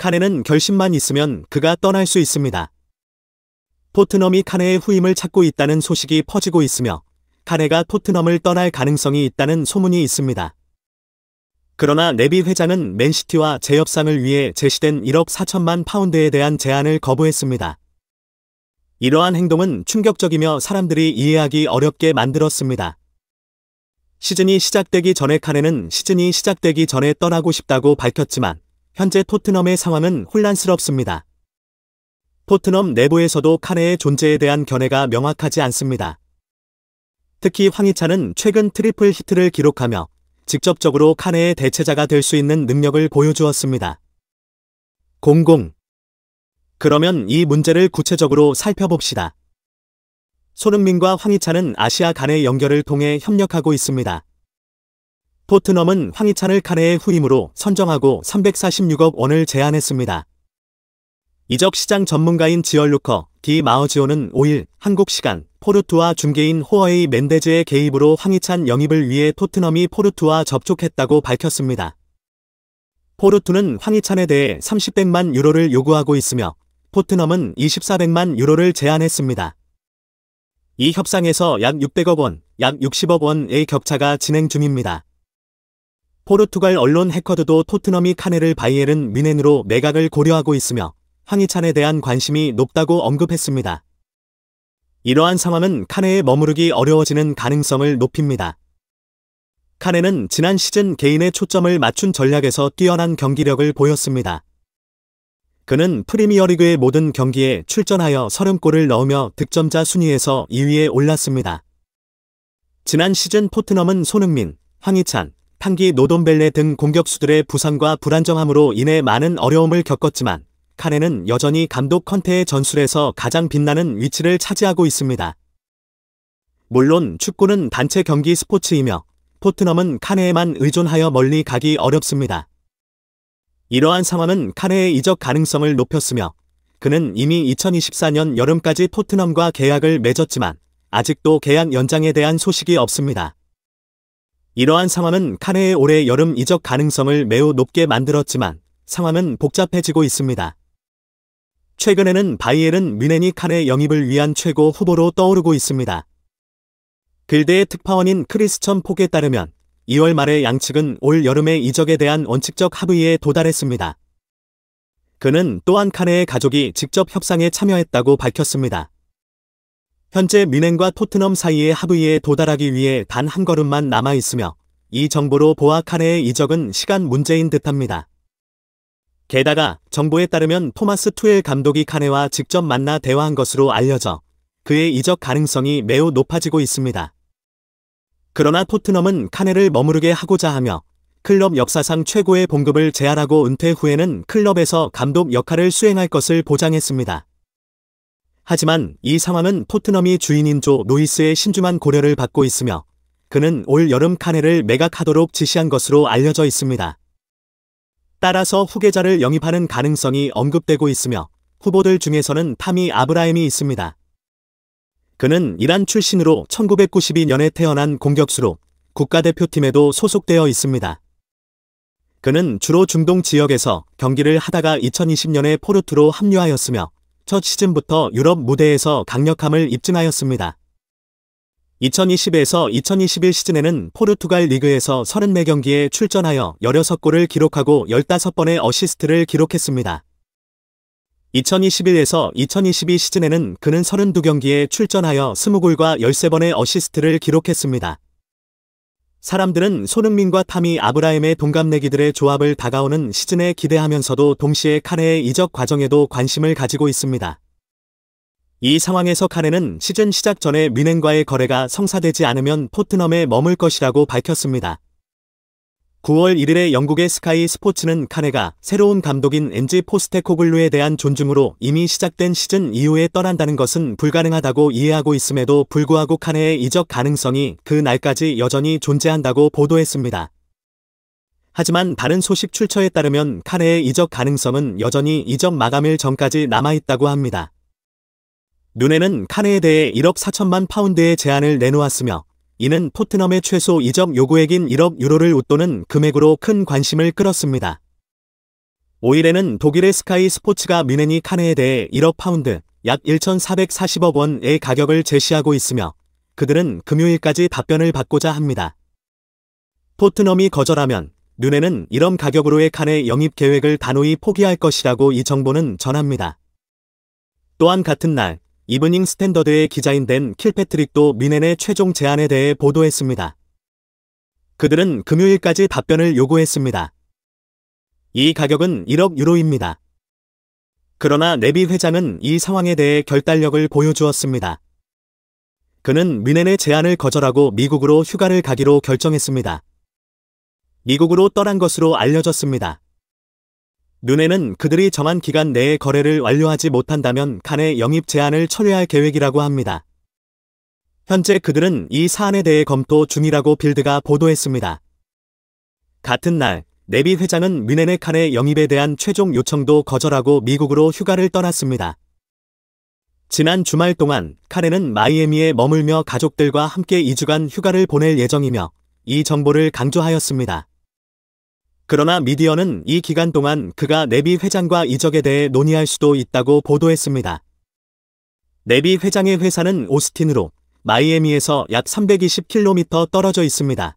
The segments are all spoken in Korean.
카네는 결심만 있으면 그가 떠날 수 있습니다. 토트넘이 카네의 후임을 찾고 있다는 소식이 퍼지고 있으며 카네가 토트넘을 떠날 가능성이 있다는 소문이 있습니다. 그러나 네비 회장은 맨시티와 재협상을 위해 제시된 1억 4천만 파운드에 대한 제안을 거부했습니다. 이러한 행동은 충격적이며 사람들이 이해하기 어렵게 만들었습니다. 시즌이 시작되기 전에 카네는 시즌이 시작되기 전에 떠나고 싶다고 밝혔지만 현재 토트넘의 상황은 혼란스럽습니다. 토트넘 내부에서도 카네의 존재에 대한 견해가 명확하지 않습니다. 특히 황희찬은 최근 트리플 히트를 기록하며 직접적으로 카네의 대체자가 될 수 있는 능력을 보여주었습니다. 00. 그러면 이 문제를 구체적으로 살펴봅시다. 손흥민과 황희찬은 아시아 간의 연결을 통해 협력하고 있습니다. 포트넘은 황희찬을 카레의 후임으로 선정하고 346억 원을 제안했습니다. 이적 시장 전문가인 지얼루커, 디 마어지오는 5일 한국 시간 포르투와 중개인 호어의 멘데즈의 개입으로 황희찬 영입을 위해 토트넘이 포르투와 접촉했다고 밝혔습니다. 포르투는 황희찬에 대해 30백만 유로를 요구하고 있으며 포트넘은 24백만 유로를 제안했습니다. 이 협상에서 약 600억 원, 약 60억 원의 격차가 진행 중입니다. 포르투갈 언론 해커드도 토트넘이 카네를 바이에른 뮌헨으로 매각을 고려하고 있으며 황희찬에 대한 관심이 높다고 언급했습니다. 이러한 상황은 카네에 머무르기 어려워지는 가능성을 높입니다. 카네는 지난 시즌 개인의 초점을 맞춘 전략에서 뛰어난 경기력을 보였습니다. 그는 프리미어리그의 모든 경기에 출전하여 30골을 넣으며 득점자 순위에서 2위에 올랐습니다. 지난 시즌 포트넘은 손흥민, 황희찬, 판기 노돈벨레 등 공격수들의 부상과 불안정함으로 인해 많은 어려움을 겪었지만 카네는 여전히 감독 컨테의 전술에서 가장 빛나는 위치를 차지하고 있습니다. 물론 축구는 단체 경기 스포츠이며 포트넘은 카네에만 의존하여 멀리 가기 어렵습니다. 이러한 상황은 카네의 이적 가능성을 높였으며 그는 이미 2024년 여름까지 포트넘과 계약을 맺었지만 아직도 계약 연장에 대한 소식이 없습니다. 이러한 상황은 카네의 올해 여름 이적 가능성을 매우 높게 만들었지만 상황은 복잡해지고 있습니다. 최근에는 바이엘은 뮌헨이 카네 영입을 위한 최고 후보로 떠오르고 있습니다. 글대의 특파원인 크리스천 폭에 따르면 2월 말에 양측은 올여름의 이적에 대한 원칙적 합의에 도달했습니다. 그는 또한 카네의 가족이 직접 협상에 참여했다고 밝혔습니다. 현재 미넨과 토트넘 사이의 합의에 도달하기 위해 단 한 걸음만 남아있으며 이 정보로 보아 카레의 이적은 시간 문제인 듯합니다. 게다가 정보에 따르면 토마스 투엘 감독이 카네와 직접 만나 대화한 것으로 알려져 그의 이적 가능성이 매우 높아지고 있습니다. 그러나 토트넘은 카네를 머무르게 하고자 하며 클럽 역사상 최고의 봉급을 제안하고 은퇴 후에는 클럽에서 감독 역할을 수행할 것을 보장했습니다. 하지만 이 상황은 토트넘이 주인인 조로이스의 신중한 고려를 받고 있으며 그는 올 여름 카네를 매각하도록 지시한 것으로 알려져 있습니다. 따라서 후계자를 영입하는 가능성이 언급되고 있으며 후보들 중에서는 타미 아브라임이 있습니다. 그는 이란 출신으로 1992년에 태어난 공격수로 국가대표팀에도 소속되어 있습니다. 그는 주로 중동 지역에서 경기를 하다가 2020년에 포르투로 합류하였으며 첫 시즌부터 유럽 무대에서 강력함을 입증하였습니다. 2020에서 2021 시즌에는 포르투갈 리그에서 34경기에 출전하여 16골을 기록하고 15번의 어시스트를 기록했습니다. 2021에서 2022 시즌에는 그는 32경기에 출전하여 20골과 13번의 어시스트를 기록했습니다. 사람들은 손흥민과 탐이 아브라임의 동갑내기들의 조합을 다가오는 시즌에 기대하면서도 동시에 카레의 이적 과정에도 관심을 가지고 있습니다. 이 상황에서 카레는 시즌 시작 전에 미넨과의 거래가 성사되지 않으면 포트넘에 머물 것이라고 밝혔습니다. 9월 1일에 영국의 스카이 스포츠는 카네가 새로운 감독인 엔지 포스테코글루에 대한 존중으로 이미 시작된 시즌 이후에 떠난다는 것은 불가능하다고 이해하고 있음에도 불구하고 카네의 이적 가능성이 그 날까지 여전히 존재한다고 보도했습니다. 하지만 다른 소식 출처에 따르면 카네의 이적 가능성은 여전히 이적 마감일 전까지 남아있다고 합니다. 눈에는 카네에 대해 1억 4천만 파운드의 제안을 내놓았으며 이는 포트넘의 최소 이적 요구액인 1억 유로를 웃도는 금액으로 큰 관심을 끌었습니다. 5일에는 독일의 스카이 스포츠가 미네니 카네에 대해 1억 파운드, 약 1,440억 원의 가격을 제시하고 있으며 그들은 금요일까지 답변을 받고자 합니다. 포트넘이 거절하면 눈에는 이런 가격으로의 칸의 영입 계획을 단호히 포기할 것이라고 이 정보는 전합니다. 또한 같은 날 이브닝 스탠더드의 기자인 댄 킬패트릭도 미넨의 최종 제안에 대해 보도했습니다. 그들은 금요일까지 답변을 요구했습니다. 이 가격은 1억 유로입니다. 그러나 네비 회장은 이 상황에 대해 결단력을 보여주었습니다. 그는 미넨의 제안을 거절하고 미국으로 휴가를 가기로 결정했습니다. 미국으로 떠난 것으로 알려졌습니다. 눈에는 그들이 정한 기간 내에 거래를 완료하지 못한다면 칸의 영입 제한을 철회할 계획이라고 합니다. 현재 그들은 이 사안에 대해 검토 중이라고 빌드가 보도했습니다. 같은 날, 네비 회장은 뮌헨의 칸의 영입에 대한 최종 요청도 거절하고 미국으로 휴가를 떠났습니다. 지난 주말 동안 칸에는 마이애미에 머물며 가족들과 함께 2주간 휴가를 보낼 예정이며 이 정보를 강조하였습니다. 그러나 미디어는 이 기간 동안 그가 네비 회장과 이적에 대해 논의할 수도 있다고 보도했습니다. 네비 회장의 회사는 오스틴으로 마이애미에서 약 320km 떨어져 있습니다.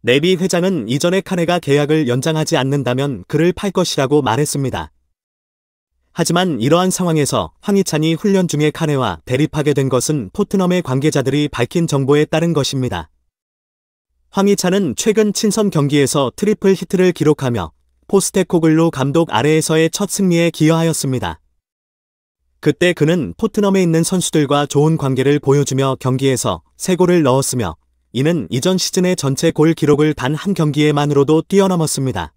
네비 회장은 이전에 카네가 계약을 연장하지 않는다면 그를 팔 것이라고 말했습니다. 하지만 이러한 상황에서 황희찬이 훈련 중에 카네와 대립하게 된 것은 토트넘의 관계자들이 밝힌 정보에 따른 것입니다. 황희찬은 최근 친선 경기에서 트리플 히트를 기록하며 포스테코글로 감독 아래에서의 첫 승리에 기여하였습니다. 그때 그는 포트넘에 있는 선수들과 좋은 관계를 보여주며 경기에서 3골을 넣었으며 이는 이전 시즌의 전체 골 기록을 단 한 경기에만으로도 뛰어넘었습니다.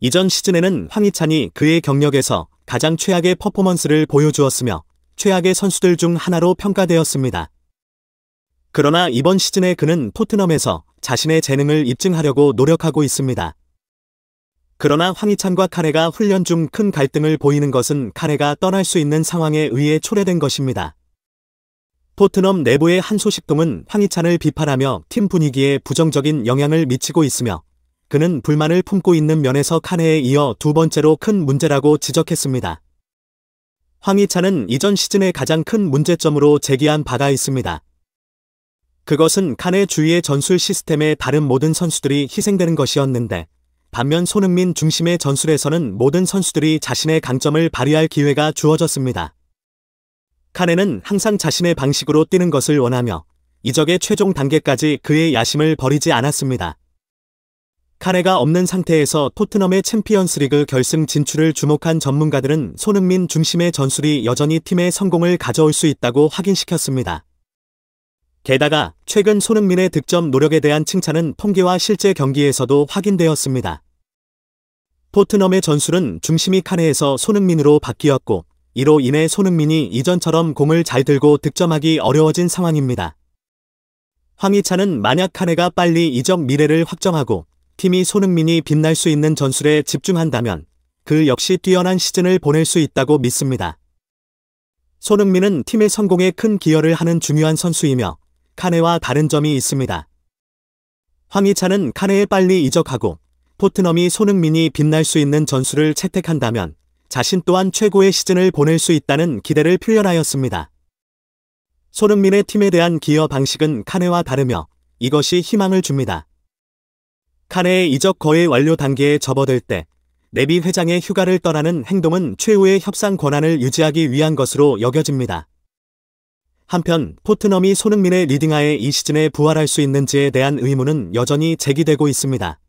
이전 시즌에는 황희찬이 그의 경력에서 가장 최악의 퍼포먼스를 보여주었으며 최악의 선수들 중 하나로 평가되었습니다. 그러나 이번 시즌에 그는 토트넘에서 자신의 재능을 입증하려고 노력하고 있습니다. 그러나 황희찬과 카레가 훈련 중 큰 갈등을 보이는 것은 카레가 떠날 수 있는 상황에 의해 초래된 것입니다. 토트넘 내부의 한소식통은 황희찬을 비판하며 팀 분위기에 부정적인 영향을 미치고 있으며 그는 불만을 품고 있는 면에서 카레에 이어 두 번째로 큰 문제라고 지적했습니다. 황희찬은 이전 시즌의 가장 큰 문제점으로 제기한 바가 있습니다. 그것은 칸의 주위의 전술 시스템에 다른 모든 선수들이 희생되는 것이었는데 반면 손흥민 중심의 전술에서는 모든 선수들이 자신의 강점을 발휘할 기회가 주어졌습니다. 칸에는 항상 자신의 방식으로 뛰는 것을 원하며 이적의 최종 단계까지 그의 야심을 버리지 않았습니다. 카레가 없는 상태에서 토트넘의 챔피언스리그 결승 진출을 주목한 전문가들은 손흥민 중심의 전술이 여전히 팀의 성공을 가져올 수 있다고 확인시켰습니다. 게다가 최근 손흥민의 득점 노력에 대한 칭찬은 펑계와 실제 경기에서도 확인되었습니다. 포트넘의 전술은 중심이 카네에서 손흥민으로 바뀌었고 이로 인해 손흥민이 이전처럼 공을 잘 들고 득점하기 어려워진 상황입니다. 황희찬은 만약 카네가 빨리 이적 미래를 확정하고 팀이 손흥민이 빛날 수 있는 전술에 집중한다면 그 역시 뛰어난 시즌을 보낼 수 있다고 믿습니다. 손흥민은 팀의 성공에 큰 기여를 하는 중요한 선수이며 카네와 다른 점이 있습니다. 황희찬은 카네에 빨리 이적하고 포트넘이 손흥민이 빛날 수 있는 전술을 채택한다면 자신 또한 최고의 시즌을 보낼 수 있다는 기대를 표현하였습니다. 손흥민의 팀에 대한 기여 방식은 카네와 다르며 이것이 희망을 줍니다. 카네의 이적 거의 완료 단계에 접어들 때 내비 회장의 휴가를 떠나는 행동은 최후의 협상 권한을 유지하기 위한 것으로 여겨집니다. 한편 포트넘이 손흥민의 리딩하에 이 시즌에 부활할 수 있는지에 대한 의문은 여전히 제기되고 있습니다.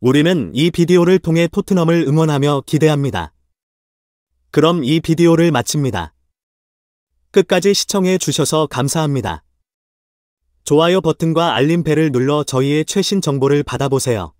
우리는 이 비디오를 통해 포트넘을 응원하며 기대합니다. 그럼 이 비디오를 마칩니다. 끝까지 시청해 주셔서 감사합니다. 좋아요 버튼과 알림 벨을 눌러 저희의 최신 정보를 받아보세요.